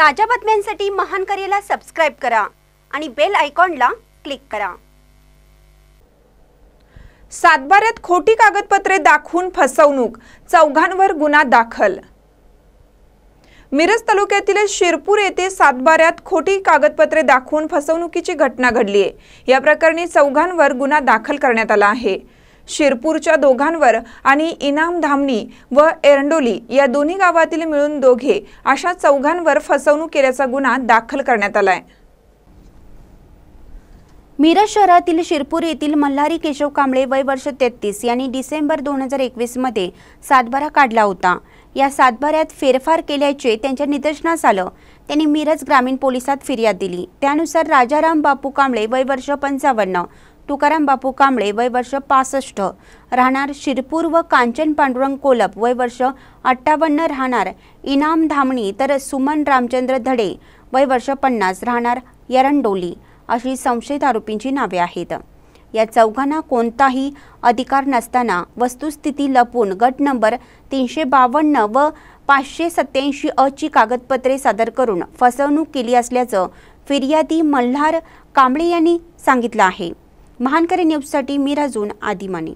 ताज्या बातम्यांसाठी महान करेला सबस्क्राईब करा आणि बेल आयकॉनला क्लिक करा सातबाऱ्यात खोटी कागदपत्रे दाखवून फसवणूक चौघांवर गुन्हा दाखल मिरज तालुक्यातील शिरपूर येथे सातबाऱ्यात खोटी कागदपत्रे दाखवून फसवणुकीची घटना घडली आहे या प्रकरणी चौघांवर गुन्हा दाखल करण्यात आला आहे शिरपूरच्या दोघांवर आणि इनाम धामणी व एरंडोली या दोन्ही गावातील मिळून दोघे अशा चौघांवर फसवणूक केल्याचा गुन्हा दाखल करण्यात आला मिरज शहरातील शिरपूर येथील मल्हारी केशव कांबळे वय वर्ष तेहतीस यांनी डिसेंबर दोन हजार एकवीसमध्ये सातबारा काढला होता या सातबाऱ्यात फेरफार केल्याचे त्यांच्या निदर्शनास आलं त्यांनी मिरज ग्रामीण पोलिसात फिर्याद दिली त्यानुसार राजाराम बापू कांबळे वय वर्ष पंचावन्न तुकाराम बापू कांबळे वय वर्ष पासष्ट राहणार शिरपूर व कांचन पांडुरंग कोलप वय वर्ष अठ्ठावन्न राहणार इनाम धामणी तर सुमन रामचंद्र धडे वय वर्ष पन्नास राहणार यरंडोली अशी संशयित आरोपींची नावे आहेत या चौघांना कोणताही अधिकार नसताना वस्तुस्थिती लपून गट नंबर तीनशे बावन्न व पाचशे सत्याऐंशी ची कागदपत्रे सादर करून फसवणूक केली असल्याचं फिर्यादी मल्हार कांबळे यांनी सांगितलं आहे महानकरी न्यूजसाठी मी राजून आदिमानी